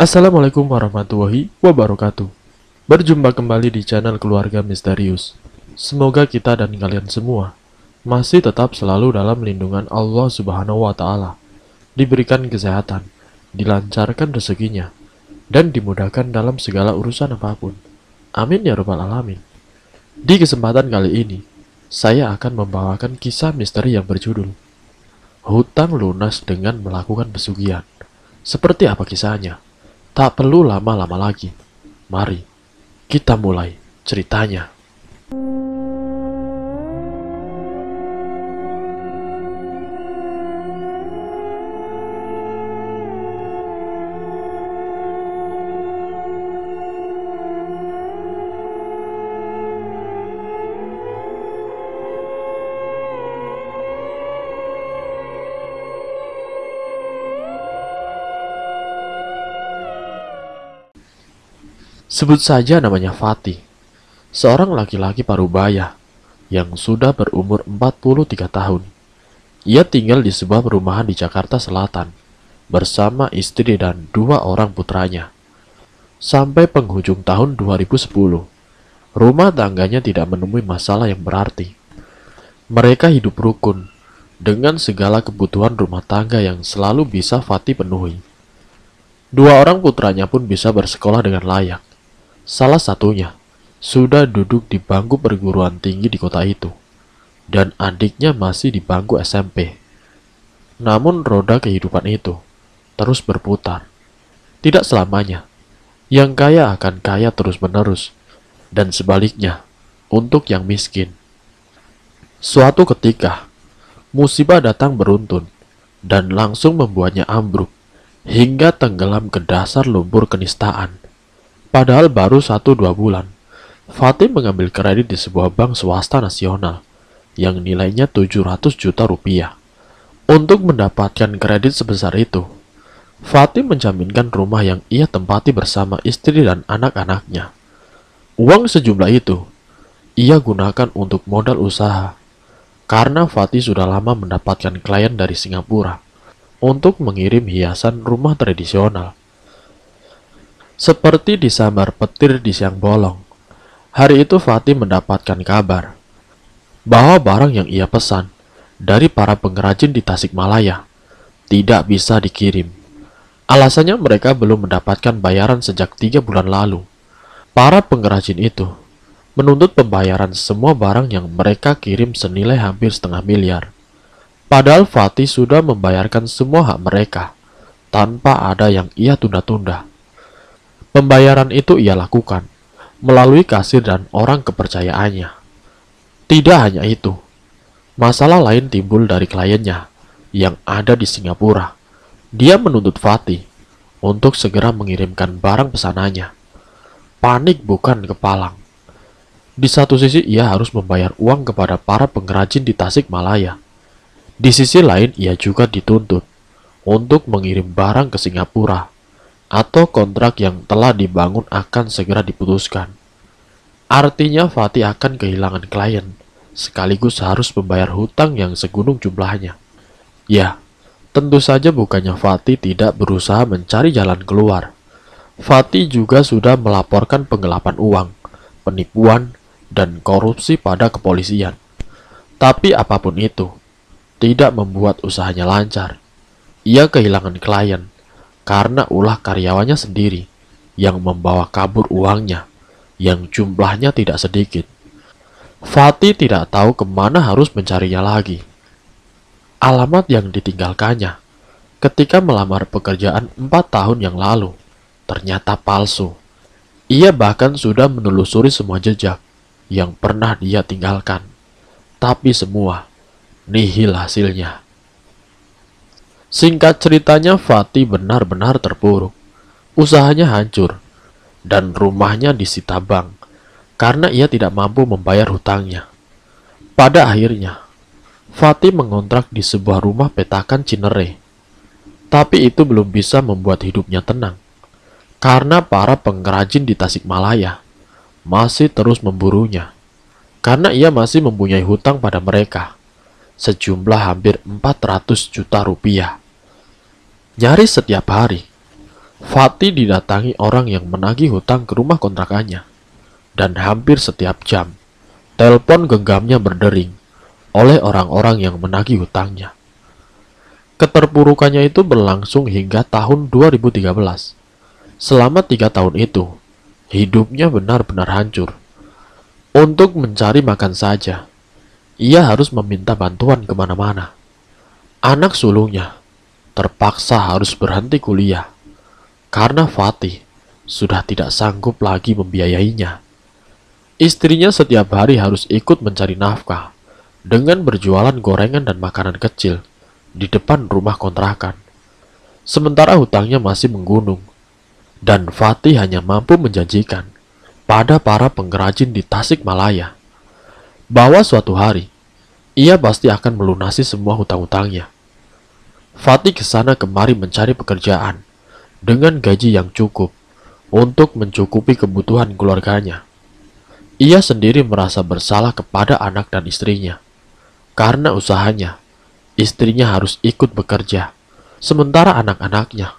Assalamualaikum warahmatullahi wabarakatuh. Berjumpa kembali di channel Keluarga Misterius. Semoga kita dan kalian semua masih tetap selalu dalam lindungan Allah Subhanahu wa taala. Diberikan kesehatan, dilancarkan rezekinya, dan dimudahkan dalam segala urusan apapun. Amin ya rabbal alamin. Di kesempatan kali ini, saya akan membawakan kisah misteri yang berjudul Hutang lunas dengan melakukan pesugihan. Seperti apa kisahnya? Tak perlu lama-lama lagi. Mari, kita mulai ceritanya. Sebut saja namanya Fatih, seorang laki-laki parubaya yang sudah berumur 43 tahun. Ia tinggal di sebuah perumahan di Jakarta Selatan bersama istri dan dua orang putranya. Sampai penghujung tahun 2010, rumah tangganya tidak menemui masalah yang berarti. Mereka hidup rukun dengan segala kebutuhan rumah tangga yang selalu bisa Fatih penuhi. Dua orang putranya pun bisa bersekolah dengan layak. Salah satunya sudah duduk di bangku perguruan tinggi di kota itu, dan adiknya masih di bangku SMP. Namun roda kehidupan itu terus berputar. Tidak selamanya, yang kaya akan kaya terus-menerus, dan sebaliknya, untuk yang miskin. Suatu ketika, musibah datang beruntun, dan langsung membuatnya ambruk, hingga tenggelam ke dasar lumpur kenistaan. Padahal baru 1-2 bulan. Fatim mengambil kredit di sebuah bank swasta nasional yang nilainya 700 juta rupiah. Untuk mendapatkan kredit sebesar itu, Fatim menjaminkan rumah yang ia tempati bersama istri dan anak-anaknya. Uang sejumlah itu ia gunakan untuk modal usaha karena Fatih sudah lama mendapatkan klien dari Singapura untuk mengirim hiasan rumah tradisional. Seperti disambar petir di siang bolong, hari itu Fatih mendapatkan kabar bahwa barang yang ia pesan dari para pengrajin di Tasikmalaya tidak bisa dikirim. Alasannya mereka belum mendapatkan bayaran sejak tiga bulan lalu. Para pengrajin itu menuntut pembayaran semua barang yang mereka kirim senilai hampir setengah miliar. Padahal Fatih sudah membayarkan semua hak mereka tanpa ada yang ia tunda-tunda. Pembayaran itu ia lakukan melalui kasir dan orang kepercayaannya. Tidak hanya itu, masalah lain timbul dari kliennya yang ada di Singapura. Dia menuntut Fatih untuk segera mengirimkan barang pesanannya. Panik bukan kepalang. Di satu sisi ia harus membayar uang kepada para pengrajin di Tasikmalaya. Di sisi lain ia juga dituntut untuk mengirim barang ke Singapura atau kontrak yang telah dibangun akan segera diputuskan. Artinya Fatih akan kehilangan klien, sekaligus harus membayar hutang yang segunung jumlahnya. Ya, tentu saja bukannya Fatih tidak berusaha mencari jalan keluar. Fatih juga sudah melaporkan penggelapan uang, penipuan, dan korupsi pada kepolisian. Tapi apapun itu, tidak membuat usahanya lancar. Ia kehilangan klien, karena ulah karyawannya sendiri yang membawa kabur uangnya yang jumlahnya tidak sedikit. Fatih tidak tahu kemana harus mencarinya lagi. Alamat yang ditinggalkannya ketika melamar pekerjaan empat tahun yang lalu ternyata palsu. Ia bahkan sudah menelusuri semua jejak yang pernah dia tinggalkan. Tapi semua nihil hasilnya. Singkat ceritanya, Fatih benar-benar terpuruk. Usahanya hancur, dan rumahnya disita bank karena ia tidak mampu membayar hutangnya. Pada akhirnya, Fatih mengontrak di sebuah rumah petakan Cinere. Tapi itu belum bisa membuat hidupnya tenang, karena para pengrajin di Tasikmalaya masih terus memburunya, karena ia masih mempunyai hutang pada mereka, sejumlah hampir 400 juta rupiah. Nyaris setiap hari, Fatih didatangi orang yang menagih hutang ke rumah kontrakannya. Dan hampir setiap jam, telepon genggamnya berdering oleh orang-orang yang menagih hutangnya. Keterpurukannya itu berlangsung hingga tahun 2013. Selama tiga tahun itu, hidupnya benar-benar hancur. Untuk mencari makan saja, ia harus meminta bantuan kemana-mana. Anak sulungnya, terpaksa harus berhenti kuliah karena Fatih sudah tidak sanggup lagi membiayainya. Istrinya setiap hari harus ikut mencari nafkah dengan berjualan gorengan dan makanan kecil di depan rumah kontrakan. Sementara hutangnya masih menggunung dan Fatih hanya mampu menjanjikan pada para pengrajin di Tasik Malaya bahwa suatu hari ia pasti akan melunasi semua hutang-hutangnya. Fatih kesana kemari mencari pekerjaan dengan gaji yang cukup untuk mencukupi kebutuhan keluarganya. Ia sendiri merasa bersalah kepada anak dan istrinya. Karena usahanya, istrinya harus ikut bekerja, sementara anak-anaknya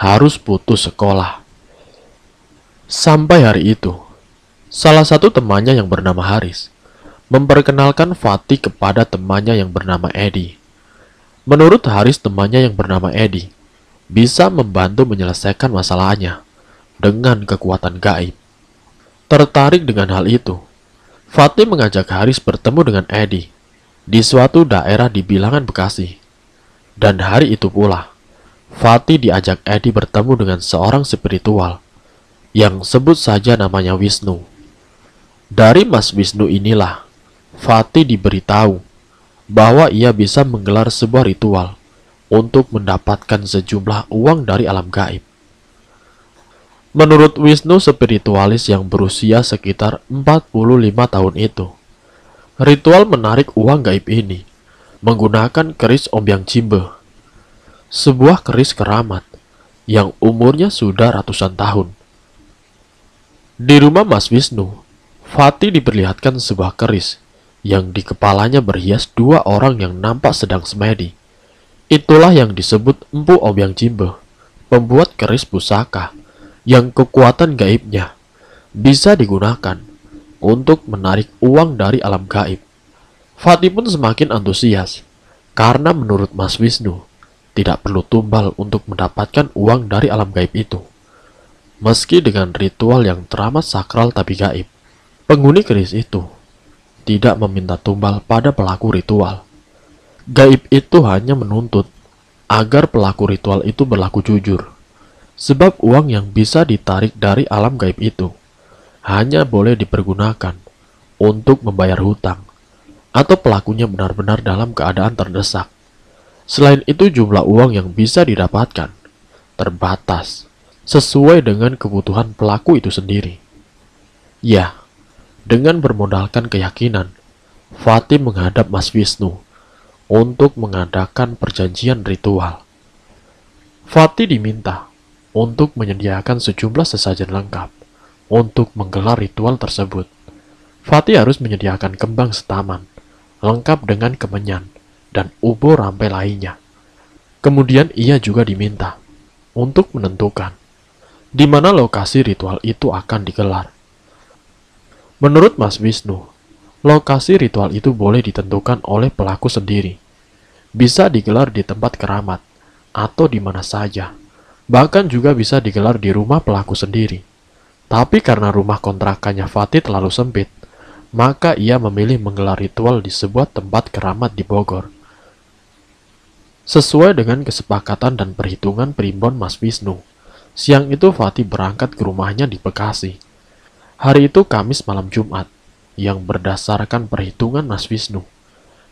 harus putus sekolah. Sampai hari itu, salah satu temannya yang bernama Haris memperkenalkan Fatih kepada temannya yang bernama Eddie. Menurut Haris temannya yang bernama Eddie, bisa membantu menyelesaikan masalahnya dengan kekuatan gaib. Tertarik dengan hal itu, Fatih mengajak Haris bertemu dengan Eddie di suatu daerah di bilangan Bekasi. Dan hari itu pula, Fatih diajak Eddie bertemu dengan seorang spiritual yang sebut saja namanya Wisnu. Dari Mas Wisnu inilah Fatih diberitahu bahwa ia bisa menggelar sebuah ritual untuk mendapatkan sejumlah uang dari alam gaib. Menurut Wisnu spiritualis yang berusia sekitar 45 tahun itu, ritual menarik uang gaib ini menggunakan keris Ombyang Cimbe, sebuah keris keramat yang umurnya sudah ratusan tahun. Di rumah Mas Wisnu, Fatih diperlihatkan sebuah keris yang di kepalanya berhias dua orang yang nampak sedang semedi. Itulah yang disebut Empu Obyang Jimbe, pembuat keris pusaka, yang kekuatan gaibnya bisa digunakan untuk menarik uang dari alam gaib. Fatih pun semakin antusias, karena menurut Mas Wisnu, tidak perlu tumbal untuk mendapatkan uang dari alam gaib itu. Meski dengan ritual yang teramat sakral tapi gaib, penghuni keris itu tidak meminta tumbal pada pelaku ritual. Gaib itu hanya menuntut agar pelaku ritual itu berlaku jujur, sebab uang yang bisa ditarik dari alam gaib itu hanya boleh dipergunakan untuk membayar hutang atau pelakunya benar-benar dalam keadaan terdesak. Selain itu jumlah uang yang bisa didapatkan terbatas sesuai dengan kebutuhan pelaku itu sendiri. Ya, dengan bermodalkan keyakinan, Fatih menghadap Mas Wisnu untuk mengadakan perjanjian ritual. Fatih diminta untuk menyediakan sejumlah sesajen lengkap untuk menggelar ritual tersebut. Fatih harus menyediakan kembang setaman, lengkap dengan kemenyan dan ubo rampai lainnya. Kemudian ia juga diminta untuk menentukan di mana lokasi ritual itu akan digelar. Menurut Mas Wisnu, lokasi ritual itu boleh ditentukan oleh pelaku sendiri. Bisa digelar di tempat keramat, atau di mana saja. Bahkan juga bisa digelar di rumah pelaku sendiri. Tapi karena rumah kontrakannya Fatih terlalu sempit, maka ia memilih menggelar ritual di sebuah tempat keramat di Bogor. Sesuai dengan kesepakatan dan perhitungan primbon Mas Wisnu, siang itu Fatih berangkat ke rumahnya di Bekasi Hari itu Kamis malam Jumat, yang berdasarkan perhitungan Mas Wisnu.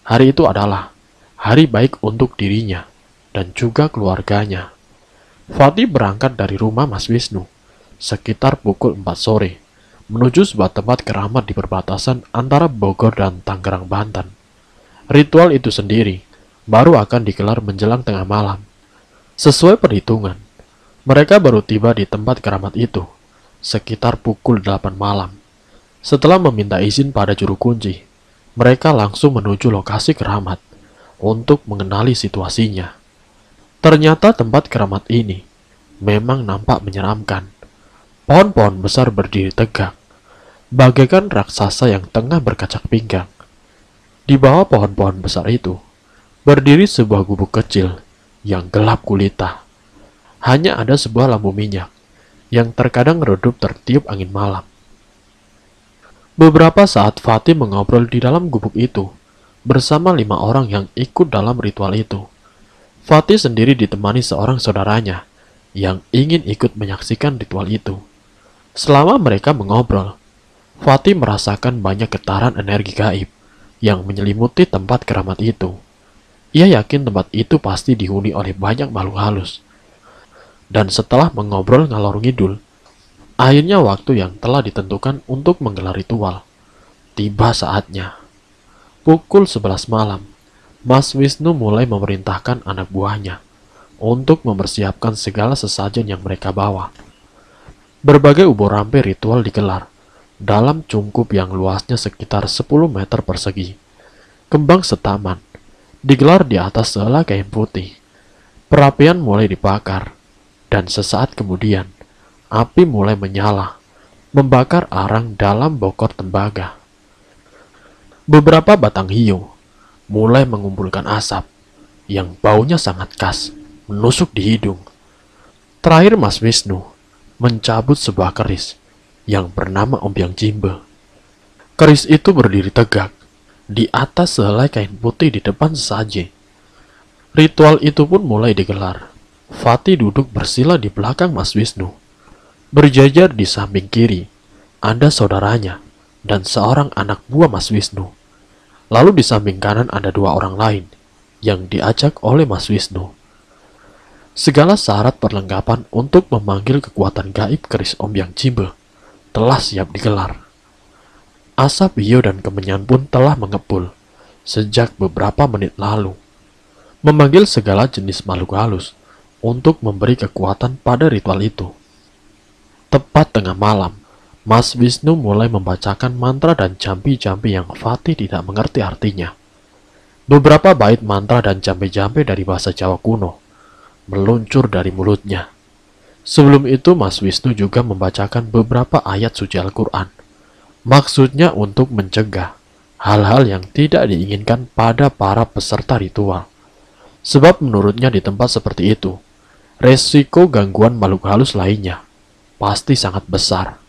Hari itu adalah hari baik untuk dirinya dan juga keluarganya. Fatih berangkat dari rumah Mas Wisnu sekitar pukul 4 sore menuju sebuah tempat keramat di perbatasan antara Bogor dan Tangerang, Banten. Ritual itu sendiri baru akan digelar menjelang tengah malam. Sesuai perhitungan, mereka baru tiba di tempat keramat itu sekitar pukul 8 malam. Setelah meminta izin pada juru kunci, mereka langsung menuju lokasi keramat untuk mengenali situasinya. Ternyata tempat keramat ini memang nampak menyeramkan. Pohon-pohon besar berdiri tegak, bagaikan raksasa yang tengah berkacak pinggang. Di bawah pohon-pohon besar itu, berdiri sebuah gubuk kecil yang gelap gulita. Hanya ada sebuah lampu minyak yang terkadang redup tertiup angin malam. Beberapa saat Fatih mengobrol di dalam gubuk itu bersama lima orang yang ikut dalam ritual itu. Fatih sendiri ditemani seorang saudaranya yang ingin ikut menyaksikan ritual itu. Selama mereka mengobrol, Fatih merasakan banyak getaran energi gaib yang menyelimuti tempat keramat itu. Ia yakin tempat itu pasti dihuni oleh banyak makhluk halus dan setelah mengobrol ngalor ngidul, akhirnya waktu yang telah ditentukan untuk menggelar ritual. Tiba saatnya. Pukul 11 malam, Mas Wisnu mulai memerintahkan anak buahnya untuk mempersiapkan segala sesajen yang mereka bawa. Berbagai ubur rampe ritual digelar dalam cungkup yang luasnya sekitar 10 meter persegi. Kembang setaman digelar di atas selai kain putih. Perapian mulai dibakar dan sesaat kemudian, api mulai menyala, membakar arang dalam bokor tembaga. Beberapa batang hiu mulai mengumpulkan asap yang baunya sangat khas, menusuk di hidung. Terakhir Mas Wisnu mencabut sebuah keris yang bernama Ombyang Jimbe. Keris itu berdiri tegak di atas sehelai kain putih di depan sesaji. Ritual itu pun mulai digelar Fatih duduk bersila di belakang Mas Wisnu. Berjajar di samping kiri, ada saudaranya dan seorang anak buah Mas Wisnu. Lalu di samping kanan ada dua orang lain yang diajak oleh Mas Wisnu. Segala syarat perlengkapan untuk memanggil kekuatan gaib keris Om Yang Cimbe telah siap digelar. Asap Bio dan kemenyan pun telah mengepul sejak beberapa menit lalu. Memanggil segala jenis makhluk halus untuk memberi kekuatan pada ritual itu. Tepat tengah malam, Mas Wisnu mulai membacakan mantra dan jampi-jampi yang Fatih tidak mengerti artinya. Beberapa bait mantra dan jampi-jampi dari bahasa Jawa kuno meluncur dari mulutnya. Sebelum itu, Mas Wisnu juga membacakan beberapa ayat suci Al-Quran. Maksudnya untuk mencegah hal-hal yang tidak diinginkan pada para peserta ritual. Sebab menurutnya di tempat seperti itu, resiko gangguan makhluk halus lainnya pasti sangat besar.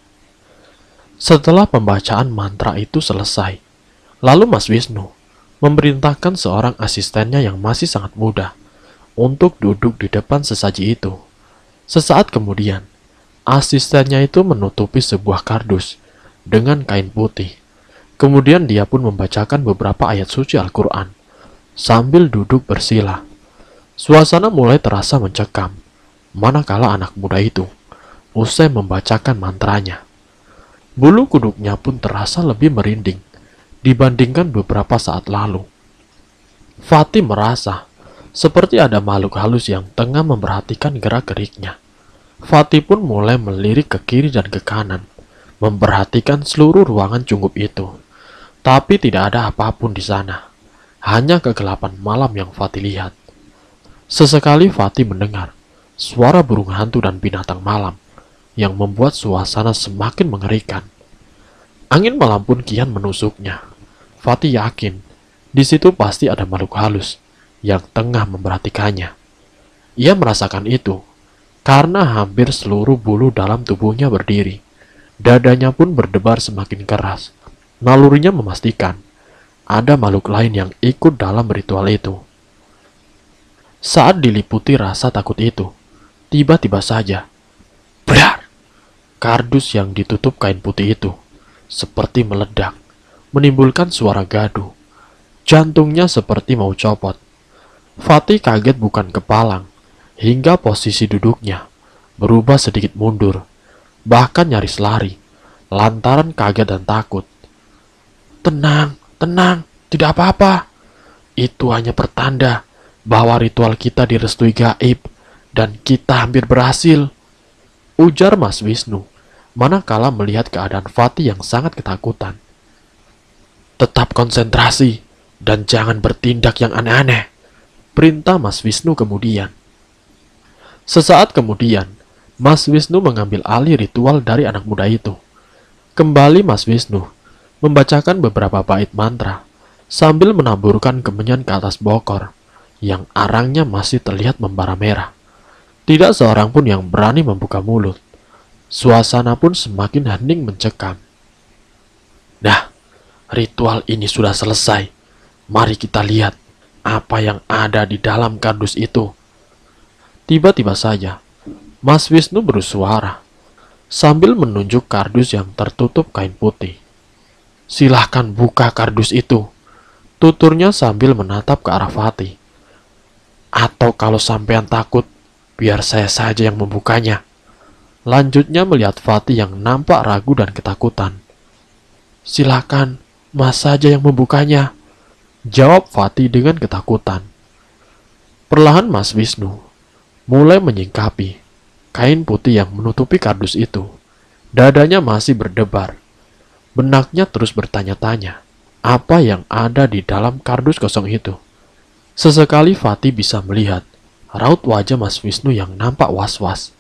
Setelah pembacaan mantra itu selesai, lalu Mas Wisnu memerintahkan seorang asistennya yang masih sangat muda untuk duduk di depan sesaji itu. Sesaat kemudian, asistennya itu menutupi sebuah kardus dengan kain putih. Kemudian dia pun membacakan beberapa ayat suci Al-Quran sambil duduk bersila. Suasana mulai terasa mencekam manakala anak muda itu usai membacakan mantranya. Bulu kuduknya pun terasa lebih merinding dibandingkan beberapa saat lalu. Fatih merasa seperti ada makhluk halus yang tengah memperhatikan gerak-geriknya. Fatih pun mulai melirik ke kiri dan ke kanan, memperhatikan seluruh ruangan cungkup itu. Tapi tidak ada apapun di sana, hanya kegelapan malam yang Fatih lihat. Sesekali Fatih mendengar suara burung hantu dan binatang malam yang membuat suasana semakin mengerikan. Angin malam pun kian menusuknya. Fatih yakin di situ pasti ada makhluk halus yang tengah memperhatikannya. Ia merasakan itu karena hampir seluruh bulu dalam tubuhnya berdiri. Dadanya pun berdebar semakin keras. Nalurinya memastikan ada makhluk lain yang ikut dalam ritual itu. Saat diliputi rasa takut itu, Tiba-tiba saja, berar! Kardus yang ditutup kain putih itu seperti meledak, menimbulkan suara gaduh. Jantungnya seperti mau copot. Fatih kaget bukan kepalang, hingga posisi duduknya berubah sedikit mundur, bahkan nyaris lari, lantaran kaget dan takut. Tenang, tenang, tidak apa-apa. Itu hanya pertanda bahwa ritual kita direstui gaib dan kita hampir berhasil, ujar Mas Wisnu, manakala melihat keadaan Fatih yang sangat ketakutan. Tetap konsentrasi dan jangan bertindak yang aneh-aneh, perintah Mas Wisnu kemudian. Sesaat kemudian, Mas Wisnu mengambil alih ritual dari anak muda itu. Kembali Mas Wisnu membacakan beberapa bait mantra sambil menaburkan kemenyan ke atas bokor yang arangnya masih terlihat membara merah. Tidak seorang pun yang berani membuka mulut. Suasana pun semakin hening mencekam. Nah, ritual ini sudah selesai. Mari kita lihat apa yang ada di dalam kardus itu. Tiba-tiba saja, Mas Wisnu bersuara sambil menunjuk kardus yang tertutup kain putih. Silahkan buka kardus itu, tuturnya sambil menatap ke arah Fatih. Atau kalau sampean takut, Biar saya saja yang membukanya. Lanjutnya melihat Fatih yang nampak ragu dan ketakutan. Silakan, mas saja yang membukanya. Jawab Fatih dengan ketakutan. Perlahan Mas Wisnu mulai menyingkapi kain putih yang menutupi kardus itu. Dadanya masih berdebar. Benaknya terus bertanya-tanya, apa yang ada di dalam kardus kosong itu? Sesekali Fatih bisa melihat raut wajah Mas Wisnu yang nampak was-was.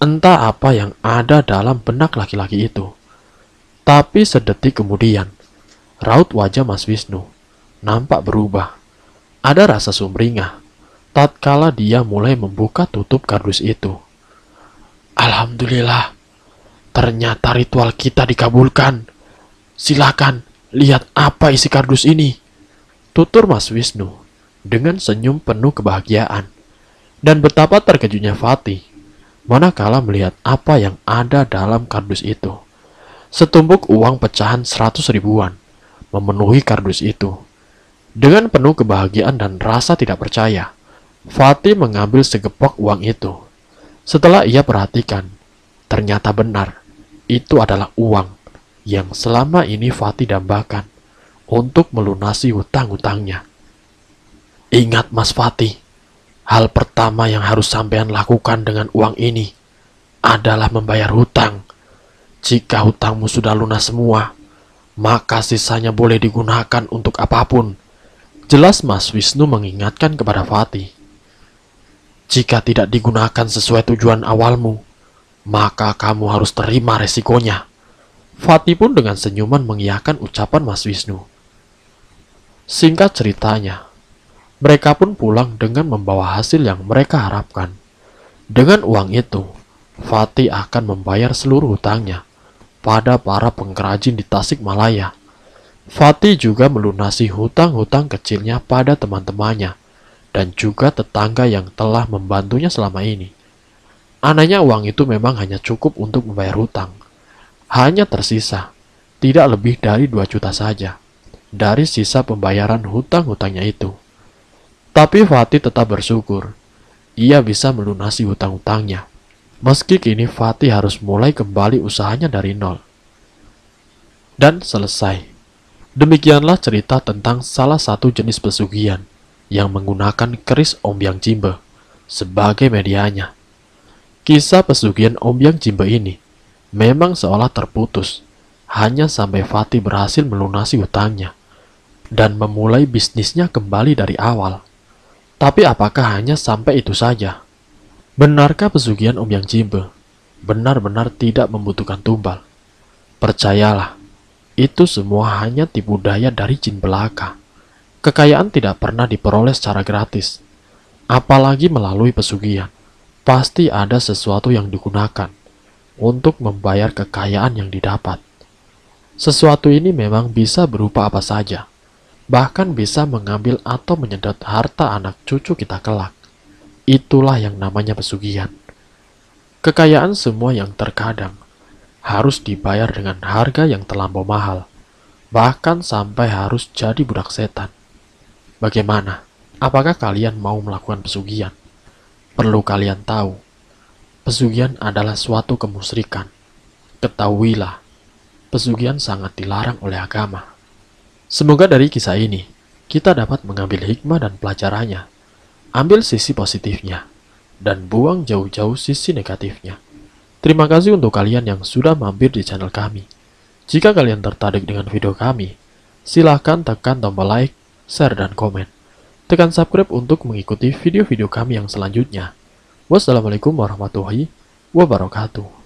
Entah apa yang ada dalam benak laki-laki itu. Tapi sedetik kemudian, raut wajah Mas Wisnu nampak berubah. Ada rasa sumringah tatkala dia mulai membuka tutup kardus itu. Alhamdulillah, ternyata ritual kita dikabulkan. Silakan lihat apa isi kardus ini. Tutur Mas Wisnu dengan senyum penuh kebahagiaan dan betapa terkejutnya Fatih manakala melihat apa yang ada dalam kardus itu. Setumpuk uang pecahan seratus ribuan memenuhi kardus itu. Dengan penuh kebahagiaan dan rasa tidak percaya, Fatih mengambil segepok uang itu. Setelah ia perhatikan, ternyata benar, itu adalah uang yang selama ini Fatih dambakan untuk melunasi hutang-hutangnya. Ingat Mas Fatih, Hal pertama yang harus sampean lakukan dengan uang ini adalah membayar hutang. Jika hutangmu sudah lunas semua, maka sisanya boleh digunakan untuk apapun. Jelas Mas Wisnu mengingatkan kepada Fatih. Jika tidak digunakan sesuai tujuan awalmu, maka kamu harus terima resikonya. Fatih pun dengan senyuman mengiyakan ucapan Mas Wisnu. Singkat ceritanya, mereka pun pulang dengan membawa hasil yang mereka harapkan. Dengan uang itu, Fatih akan membayar seluruh hutangnya pada para pengrajin di Tasikmalaya. Fatih juga melunasi hutang-hutang kecilnya pada teman-temannya dan juga tetangga yang telah membantunya selama ini. Anaknya uang itu memang hanya cukup untuk membayar hutang. Hanya tersisa, tidak lebih dari 2 juta saja, dari sisa pembayaran hutang-hutangnya itu. Tapi Fatih tetap bersyukur. Ia bisa melunasi hutang-hutangnya. Meski kini Fatih harus mulai kembali usahanya dari nol. Dan selesai. Demikianlah cerita tentang salah satu jenis pesugihan yang menggunakan keris ombyang jimbe sebagai medianya. Kisah pesugihan ombyang jimbe ini memang seolah terputus hanya sampai Fatih berhasil melunasi hutangnya dan memulai bisnisnya kembali dari awal. Tapi apakah hanya sampai itu saja? Benarkah pesugihan Om Yang Jimbe benar-benar tidak membutuhkan tumbal? Percayalah, itu semua hanya tipu daya dari jin belaka. Kekayaan tidak pernah diperoleh secara gratis, apalagi melalui pesugihan. Pasti ada sesuatu yang digunakan untuk membayar kekayaan yang didapat. Sesuatu ini memang bisa berupa apa saja bahkan bisa mengambil atau menyedot harta anak cucu kita kelak. Itulah yang namanya pesugihan. Kekayaan semua yang terkadang harus dibayar dengan harga yang terlampau mahal, bahkan sampai harus jadi budak setan. Bagaimana? Apakah kalian mau melakukan pesugihan? Perlu kalian tahu, pesugihan adalah suatu kemusrikan. Ketahuilah, pesugihan sangat dilarang oleh agama. Semoga dari kisah ini, kita dapat mengambil hikmah dan pelajarannya. Ambil sisi positifnya, dan buang jauh-jauh sisi negatifnya. Terima kasih untuk kalian yang sudah mampir di channel kami. Jika kalian tertarik dengan video kami, silahkan tekan tombol like, share, dan komen. Tekan subscribe untuk mengikuti video-video kami yang selanjutnya. Wassalamualaikum warahmatullahi wabarakatuh.